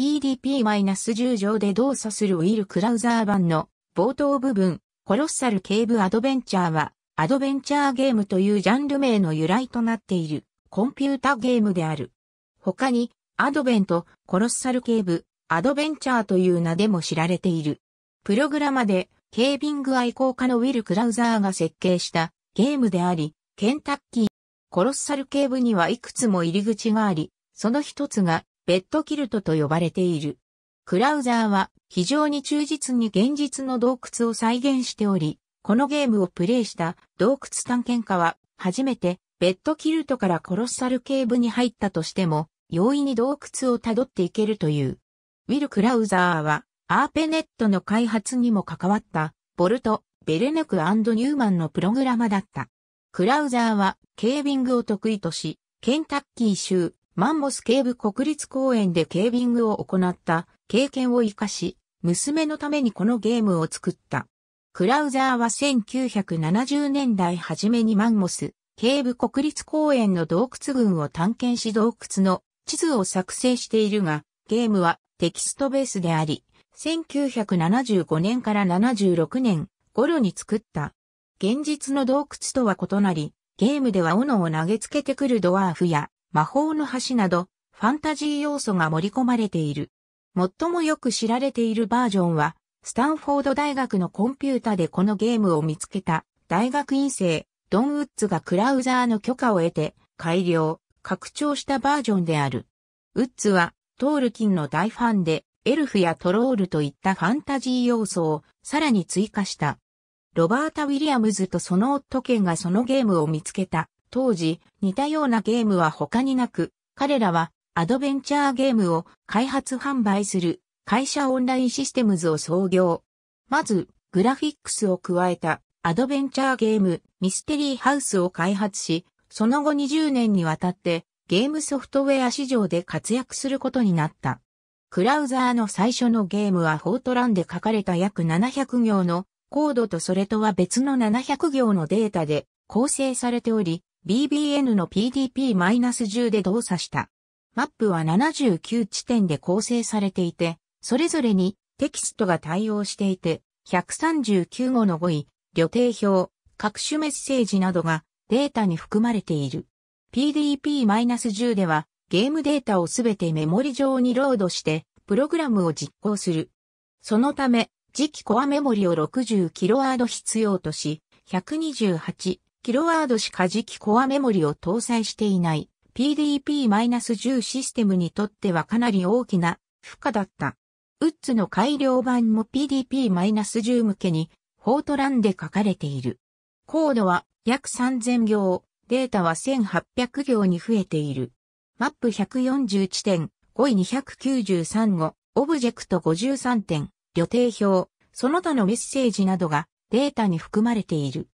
PDP-10 上で動作するウィル・クラウザー版の冒頭部分、コロッサル・ケーブ・アドベンチャーは、アドベンチャーゲームというジャンル名の由来となっているコンピュータゲームである。他に、アドベント、コロッサル・ケーブ、アドベンチャーという名でも知られている。プログラマで、ケービング愛好家のウィル・クラウザーが設計したゲームであり、ケンタッキー、コロッサル・ケーブにはいくつも入り口があり、その一つがベッドキルトと呼ばれている。クラウザーは非常に忠実に現実の洞窟を再現しており、このゲームをプレイした洞窟探検家は初めてベッドキルトからコロッサル部に入ったとしても容易に洞窟を辿っていけるという。ウィル・クラウザーはアーペネットの開発にも関わったボルト、ベルネクニューマンのプログラマだった。クラウザーはケービングを得意とし、ケンタッキー州マンモス警部国立公園でケービングを行った経験を活かし、娘のためにこのゲームを作った。クラウザーは1970年代初めにマンモス、警部国立公園の洞窟群を探検し洞窟の地図を作成しているが、ゲームはテキストベースであり、1975年から76年頃に作った。現実の洞窟とは異なり、ゲームでは斧を投げつけてくるドワーフや魔法の橋など、ファンタジー要素が盛り込まれている。最もよく知られているバージョンは、スタンフォード大学のコンピュータでこのゲームを見つけた大学院生、ドン・ウッズがクラウザーの許可を得て改良、拡張したバージョンである。ウッズはトールキンの大ファンで、エルフやトロールといったファンタジー要素をさらに追加した。ロバータ・ウィリアムズとその夫家がそのゲームを見つけた当時、似たようなゲームは他になく、彼らはアドベンチャーゲームを開発販売する会社オンラインシステムズを創業。まず、グラフィックスを加えたアドベンチャーゲームミステリーハウスを開発し、その後20年にわたってゲームソフトウェア市場で活躍することになった。クラウザーの最初のゲームはフォートランで書かれた約700行のコードとそれとは別の700行のデータで構成されており、BBN の PDP-10 で動作した。マップは79地点で構成されていて、それぞれにテキストが対応していて、139語の語彙、旅程表、各種メッセージなどがデータに含まれている。PDP-10 ではゲームデータをすべてメモリ上にロードしてプログラムを実行する。そのため、次期コアメモリを 60kW 必要とし、128キロワードしかじきコアメモリを搭載していない PDP-10 システムにとってはかなり大きな負荷だった。ウッズの改良版も PDP-10 向けにフォートランで書かれている。コードは約3000行、データは1800行に増えている。マップ140地点、5位293語、オブジェクト53点、旅程表、その他のメッセージなどがデータに含まれている。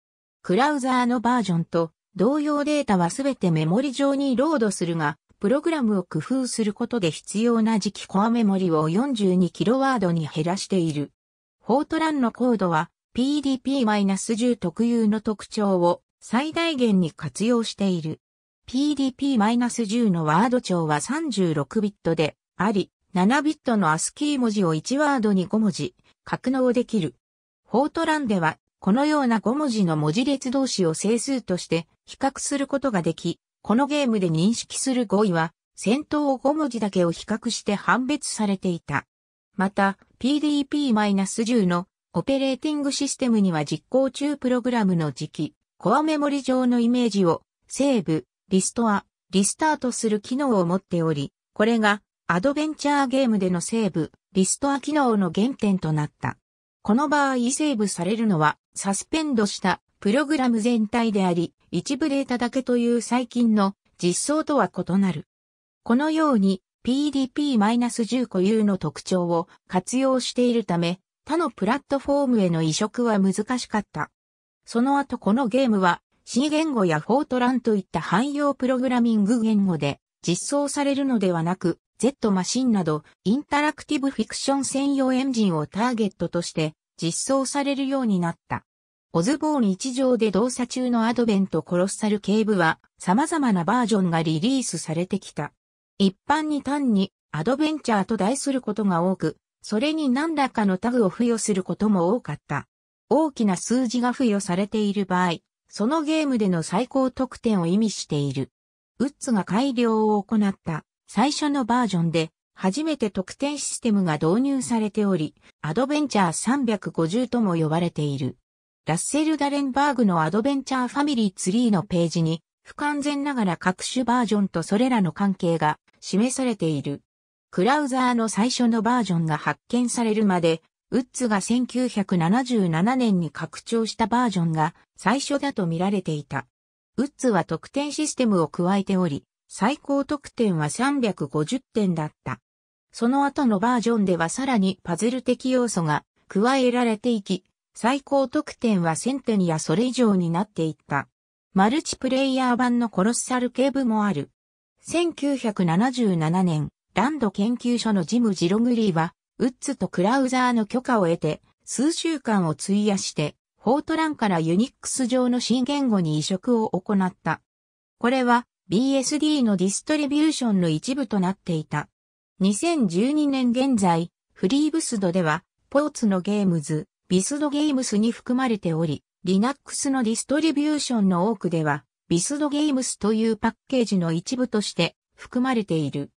クラウザーのバージョンと同様データはすべてメモリ上にロードするが、プログラムを工夫することで必要な磁気コアメモリを 42kW に減らしている。フォートランのコードは PDP-10 特有の特徴を最大限に活用している。PDP-10 のワード長は36ビットであり、7ビットのアスキー文字を1ワードに5文字格納できる。フォートランではこのような5文字の文字列同士を整数として比較することができ、このゲームで認識する語彙は、先頭を5文字だけを比較して判別されていた。また、PDP-10 のオペレーティングシステムには実行中プログラムの時期、コアメモリ上のイメージをセーブ、リストア、リスタートする機能を持っており、これがアドベンチャーゲームでのセーブ、リストア機能の原点となった。この場合セーブされるのはサスペンドしたプログラム全体であり、一部データだけという最近の実装とは異なる。このように PDP-10 固有の特徴を活用しているため、他のプラットフォームへの移植は難しかった。その後このゲームは C 言語やフォートランといった汎用プログラミング言語で実装されるのではなく、Z マシンなどインタラクティブフィクション専用エンジンをターゲットとして実装されるようになった。オズボーン一条で動作中のアドベントコロッサル警部は様々なバージョンがリリースされてきた。一般に単にアドベンチャーと題することが多く、それに何らかのタグを付与することも多かった。大きな数字が付与されている場合、そのゲームでの最高得点を意味している。ウッズが改良を行った最初のバージョンで初めて特典システムが導入されており、アドベンチャー350とも呼ばれている。ラッセル・ダレンバーグのアドベンチャーファミリーツリーのページに、不完全ながら各種バージョンとそれらの関係が示されている。クラウザーの最初のバージョンが発見されるまで、ウッズが1977年に拡張したバージョンが最初だと見られていた。ウッズは得点システムを加えており、最高得点は350点だった。その後のバージョンではさらにパズル的要素が加えられていき、最高得点は1000点やそれ以上になっていった。マルチプレイヤー版のコロッサルー部もある。1977年、ランド研究所のジム・ジログリーは、ウッズとクラウザーの許可を得て、数週間を費やして、フォートランからユニックス上の新言語に移植を行った。これは BSD のディストリビューションの一部となっていた。2012年現在、フリーブスドでは、ポーツのゲームズ、ビスドゲームスに含まれており、Linux のディストリビューションの多くでは、ビスドゲームスというパッケージの一部として含まれている。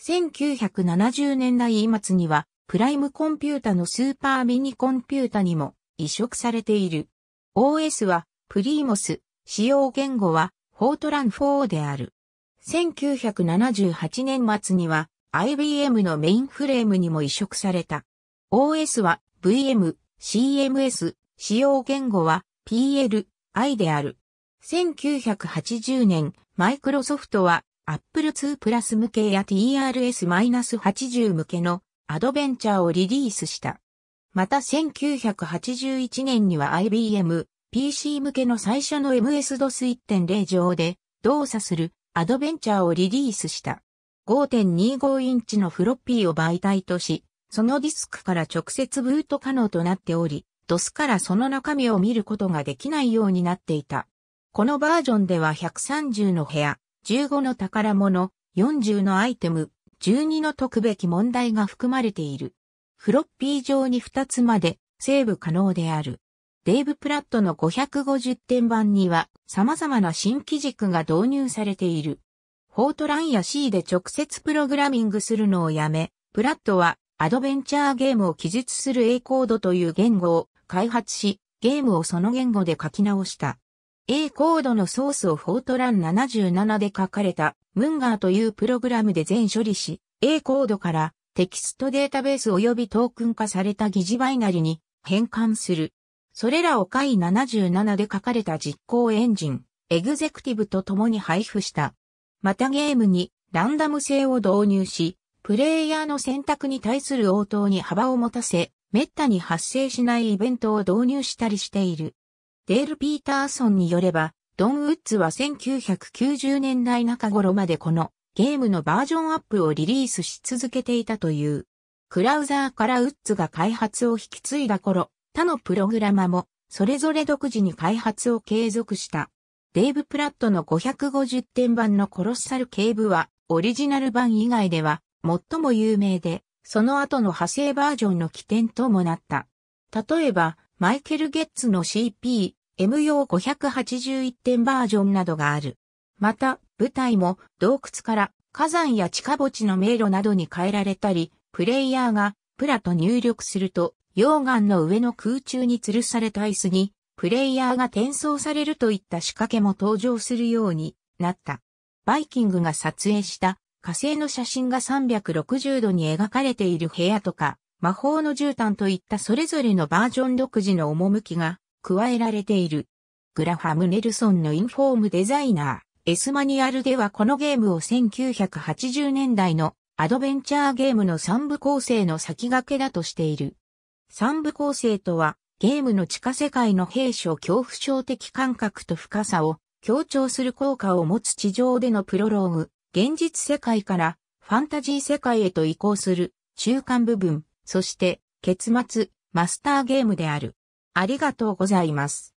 1970年代末には、プライムコンピュータのスーパーミニコンピュータにも移植されている。OS は、プリーモス、使用言語は、フォートラン4である。1978年末には、IBM のメインフレームにも移植された。OS は VM、CMS、使用言語は PL、I である。1980年、マイクロソフトは Apple II プラス向けや TRS-80 向けのアドベンチャーをリリースした。また1981年には IBM、PC 向けの最初の MS-DOS 1.0上で動作するアドベンチャーをリリースした。5.25インチのフロッピーを媒体とし、そのディスクから直接ブート可能となっており、DOS からその中身を見ることができないようになっていた。このバージョンでは130の部屋、15の宝物、40のアイテム、12の解くべき問題が含まれている。フロッピー上に2つまでセーブ可能である。デーブ・プラットの550点版には様々な新機軸が導入されている。フォートランや C で直接プログラミングするのをやめ、プラットはアドベンチャーゲームを記述する A コードという言語を開発し、ゲームをその言語で書き直した。A コードのソースをフォートラン77で書かれたムンガーというプログラムで全処理し、A コードからテキストデータベース及びトークン化された疑似バイナリに変換する。それらを回77で書かれた実行エンジン、エグゼクティブと共に配布した。またゲームにランダム性を導入し、プレイヤーの選択に対する応答に幅を持たせ、滅多に発生しないイベントを導入したりしている。デール・ピーターソンによれば、ドン・ウッズは1990年代中頃までこのゲームのバージョンアップをリリースし続けていたという。クラウザーからウッズが開発を引き継いだ頃、他のプログラマもそれぞれ独自に開発を継続した。デーブ・プラットの550点版のコロッサル警部は、オリジナル版以外では、最も有名で、その後の派生バージョンの起点ともなった。例えば、マイケル・ゲッツの CP、M 用581点バージョンなどがある。また、舞台も洞窟から火山や地下墓地の迷路などに変えられたり、プレイヤーがプラと入力すると、溶岩の上の空中に吊るされた椅子にプレイヤーが転送されるといった仕掛けも登場するようになった。バイキングが撮影した火星の写真が360度に描かれている部屋とか、魔法の絨毯といったそれぞれのバージョン独自の趣が加えられている。グラハム・ネルソンのインフォームデザイナー、エスマニュアルではこのゲームを1980年代のアドベンチャーゲームの三部構成の先駆けだとしている。三部構成とは、ゲームの地下世界の兵士を恐怖症的感覚と深さを強調する効果を持つ地上でのプロローグ、現実世界からファンタジー世界へと移行する中間部分、そして結末、マスターゲームである。ありがとうございます。